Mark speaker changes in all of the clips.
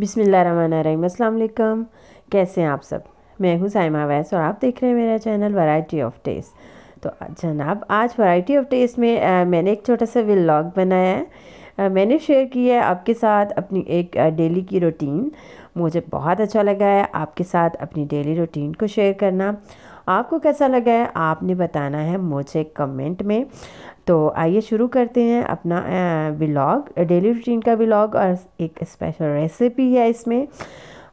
Speaker 1: बिसमीम अल्लाम कैसे हैं आप सब मैं हूँ साइमा वैस और आप देख रहे हैं मेरा चैनल वैरायटी ऑफ टेस्ट तो जनाब आज वैरायटी ऑफ टेस्ट में आ, मैंने एक छोटा सा व्लॉग बनाया है आ, मैंने शेयर किया है आपके साथ अपनी एक डेली की रूटीन मुझे बहुत अच्छा लगा है आपके साथ अपनी डेली रूटीन को शेयर करना आपको कैसा लगा है आपने बताना है मुझे कमेंट में तो आइए शुरू करते हैं अपना व्लॉग डेली रूटीन का व्लॉग और एक स्पेशल रेसिपी है इसमें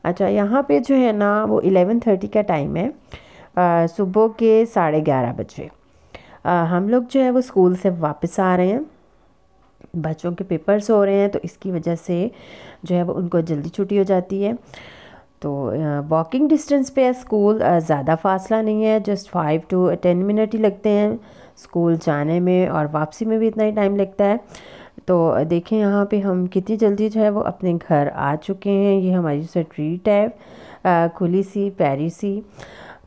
Speaker 1: अच्छा यहाँ पे जो है ना वो एलेवन थर्टी का टाइम है सुबह के साढ़े ग्यारह बजे हम लोग जो है वो स्कूल से वापस आ रहे हैं बच्चों के पेपर्स हो रहे हैं तो इसकी वजह से जो है वो उनको जल्दी छुट्टी हो जाती है तो वॉकिंग डिस्टेंस पे स्कूल ज़्यादा फासला नहीं है just five to ten minute ही लगते हैं स्कूल जाने में और वापसी में भी इतना ही टाइम लगता है तो देखें यहाँ पे हम कितनी जल्दी जो है वो अपने घर आ चुके हैं ये हमारी स्ट्रीट है खुली सी प्यारी सी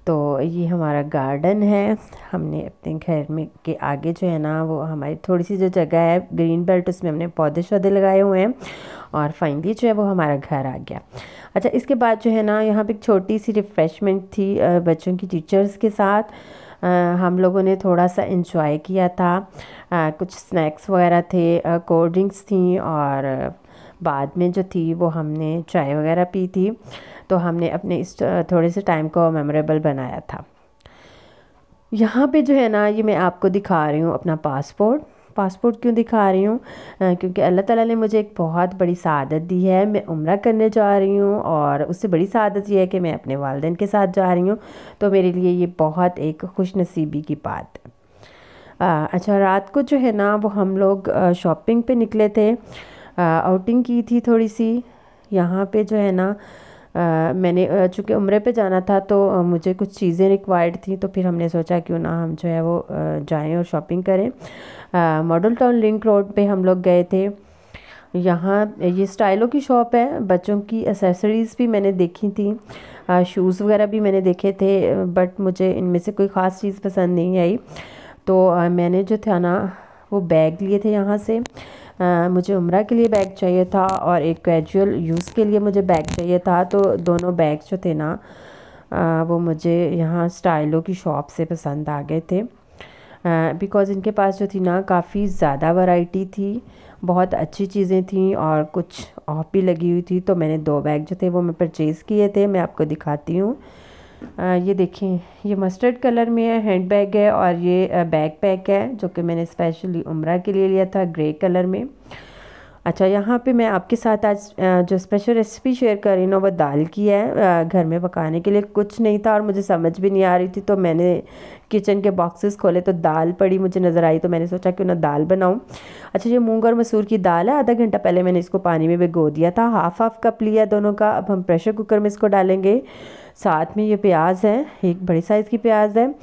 Speaker 1: तो ये हमारा गार्डन है हमने अपने घर में के आगे जो है ना वो हमारी थोड़ी सी जो जगह है ग्रीन बेल्ट उसमें हमने पौधे शौधे लगाए हुए हैं और फाइनली जो है वो हमारा घर आ गया अच्छा इसके बाद जो है ना यहाँ पे एक छोटी सी रिफ़्रेशमेंट थी बच्चों की टीचर्स के साथ आ, हम लोगों ने थोड़ा सा इन्जॉय किया था आ, कुछ स्नैक्स वगैरह थे कोल्ड ड्रिंक्स थी और बाद में जो थी वो हमने चाय वगैरह पी थी तो हमने अपने इस थोड़े से टाइम को मेमोरेबल बनाया था यहाँ पे जो है ना ये मैं आपको दिखा रही हूँ अपना पासपोर्ट पासपोर्ट क्यों दिखा रही हूँ क्योंकि अल्लाह ताला ने मुझे एक बहुत बड़ी सादत दी है मैं उम्र करने जा रही हूँ और उससे बड़ी सादत ये है कि मैं अपने वालदेन के साथ जा रही हूँ तो मेरे लिए ये बहुत एक खुश नसीबी की बात है अच्छा रात को जो है ना वो हम लोग शॉपिंग पे निकले थे आ, आउटिंग की थी थोड़ी सी यहाँ पे जो है ना मैंने चूँकि उम्र पे जाना था तो मुझे कुछ चीज़ें रिक्वायर्ड थी तो फिर हमने सोचा क्यों ना हम जो है वो जाएं और शॉपिंग करें मॉडल टाउन लिंक रोड पे हम लोग गए थे यहाँ ये स्टाइलों की शॉप है बच्चों की एसेसरीज़ भी मैंने देखी थी शूज़ वगैरह भी मैंने देखे थे बट मुझे इनमें से कोई ख़ास चीज़ पसंद नहीं आई तो मैंने जो था ना वो बैग लिए थे यहाँ से आ, मुझे उम्र के लिए बैग चाहिए था और एक कैजुअल यूज़ के लिए मुझे बैग चाहिए था तो दोनों बैग जो थे ना आ, वो मुझे यहाँ स्टाइलो की शॉप से पसंद आ गए थे बिकॉज़ इनके पास जो थी ना काफ़ी ज़्यादा वैरायटी थी बहुत अच्छी चीज़ें थी और कुछ ऑफ भी लगी हुई थी तो मैंने दो बैग जो थे वो मैं परचेज़ किए थे मैं आपको दिखाती हूँ ये देखें ये मस्टर्ड कलर में है हैंड बैग है और ये बैग पैक है जो कि मैंने स्पेशली उम्र के लिए लिया था ग्रे कलर में अच्छा यहाँ पे मैं आपके साथ आज जो स्पेशल रेसिपी शेयर कर रही हूँ वो दाल की है घर में पकाने के लिए कुछ नहीं था और मुझे समझ भी नहीं आ रही थी तो मैंने किचन के बॉक्सेस खोले तो दाल पड़ी मुझे नज़र आई तो मैंने सोचा कि ना दाल बनाऊँ अच्छा ये मूंग और मसूर की दाल है आधा घंटा पहले मैंने इसको पानी में भिगो दिया था हाफ हाफ कप लिया दोनों का अब हम प्रेशर कुकर में इसको डालेंगे साथ में ये प्याज है एक बड़े साइज़ की प्याज है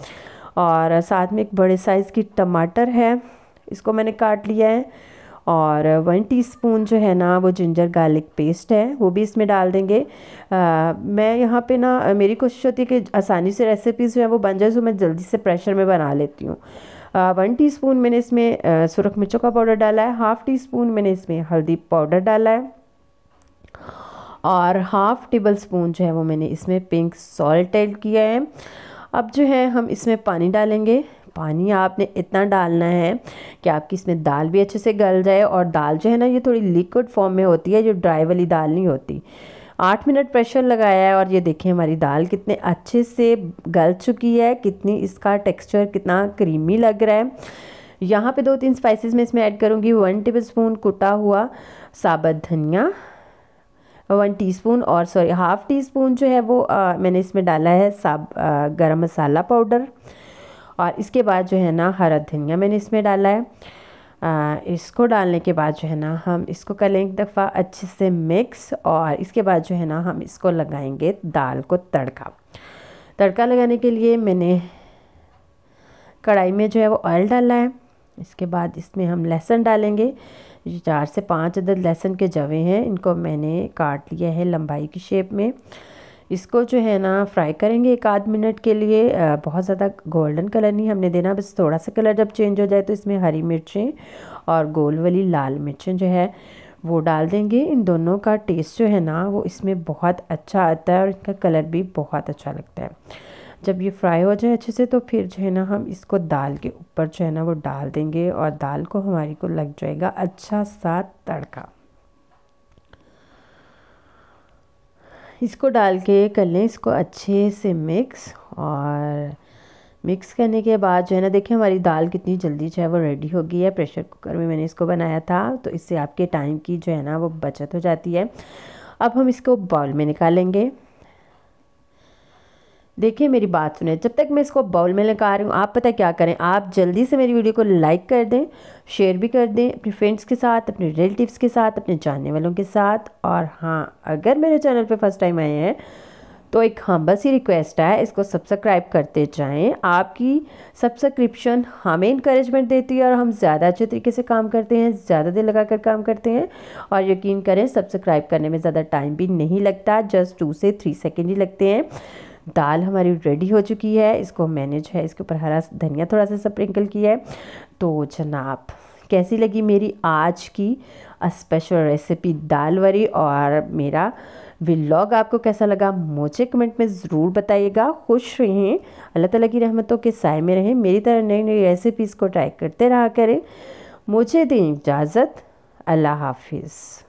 Speaker 1: और साथ में एक बड़े साइज़ की टमाटर है इसको मैंने काट लिया है और वन टीस्पून जो है ना वो जिंजर गार्लिक पेस्ट है वो भी इसमें डाल देंगे आ, मैं यहाँ पे ना मेरी कोशिश होती है कि आसानी से रेसिपीज़ जो है वो बन जाए तो मैं जल्दी से प्रेशर में बना लेती हूँ वन टीस्पून मैंने इसमें सुरख मिर्चों का पाउडर डाला है हाफ़ टी स्पून मैंने इसमें हल्दी पाउडर डाला है और हाफ़ टेबल स्पून जो है वो मैंने इसमें पिंक सॉल्ट ऐड किया है अब जो है हम इसमें पानी डालेंगे पानी आपने इतना डालना है कि आपकी इसमें दाल भी अच्छे से गल जाए और दाल जो है ना ये थोड़ी लिक्विड फॉर्म में होती है जो ड्राई वाली दाल नहीं होती आठ मिनट प्रेशर लगाया है और ये देखिए हमारी दाल कितने अच्छे से गल चुकी है कितनी इसका टेक्स्चर कितना क्रीमी लग रहा है यहाँ पे दो तीन स्पाइसेस में इसमें ऐड करूँगी वन टेबल स्पून कुटा हुआ साबत धनिया वन टीस्पून और सॉरी हाफ़ टी स्पून जो है वो आ, मैंने इसमें डाला है साब गरम मसाला पाउडर और इसके बाद जो है ना हरा धनिया मैंने इसमें डाला है आ, इसको डालने के बाद जो है ना हम इसको कर लें एक दफ़ा अच्छे से मिक्स और इसके बाद जो है ना हम इसको लगाएंगे दाल को तड़का तड़का लगाने के लिए मैंने कढ़ाई में जो है वो ऑयल डाला है इसके बाद इसमें हम लहसुन डालेंगे चार से पाँच अदद लहसुन के जवे हैं इनको मैंने काट लिया है लंबाई की शेप में इसको जो है ना फ्राई करेंगे एक आध मिनट के लिए बहुत ज़्यादा गोल्डन कलर नहीं हमने देना बस थोड़ा सा कलर जब चेंज हो जाए तो इसमें हरी मिर्चें और गोल वाली लाल मिर्चें जो है वो डाल देंगे इन दोनों का टेस्ट जो है ना वो इसमें बहुत अच्छा आता है और इनका कलर भी बहुत अच्छा लगता है जब ये फ्राई हो जाए अच्छे से तो फिर जो है ना हम इसको दाल के ऊपर जो है ना वो डाल देंगे और दाल को हमारी को लग जाएगा अच्छा सा तड़का इसको डाल के कर लें इसको अच्छे से मिक्स और मिक्स करने के बाद जो है ना देखिए हमारी दाल कितनी जल्दी जो है वो रेडी हो गई है प्रेशर कुकर में मैंने इसको बनाया था तो इससे आपके टाइम की जो है ना वो बचत हो जाती है अब हम इसको बाउल में निकालेंगे देखिए मेरी बात सुने जब तक मैं इसको बाउल में लगा रही हूँ आप पता क्या करें आप जल्दी से मेरी वीडियो को लाइक कर दें शेयर भी कर दें अपने फ्रेंड्स के साथ अपने रिलेटिव्स के साथ अपने जानने वालों के साथ और हाँ अगर मेरे चैनल पर फर्स्ट टाइम आए हैं तो एक हाँ बस ही रिक्वेस्ट है इसको सब्सक्राइब करते जाएं आपकी सब्सक्रिप्शन हमें इंक्रेजमेंट देती है और हम ज़्यादा अच्छे तरीके से काम करते हैं ज़्यादा देर लगा कर काम करते हैं और यकीन करें सब्सक्राइब करने में ज़्यादा टाइम भी नहीं लगता जस्ट टू से थ्री सेकेंड ही लगते हैं दाल हमारी रेडी हो चुकी है इसको मैंने जो है इसके ऊपर हरा धनिया थोड़ा सा स्प्रिंकल किया है तो जनाब कैसी लगी मेरी आज की स्पेशल रेसिपी दाल वरी और मेरा व्लॉग आपको कैसा लगा मुझे कमेंट में ज़रूर बताइएगा खुश रहें अल्लाह ताला की रहमतों के साय में रहें मेरी तरह नई नई रेसिपीज़ को ट्राई करते रहा करें मुझे दें इजाज़त अल्लाह हाफिज़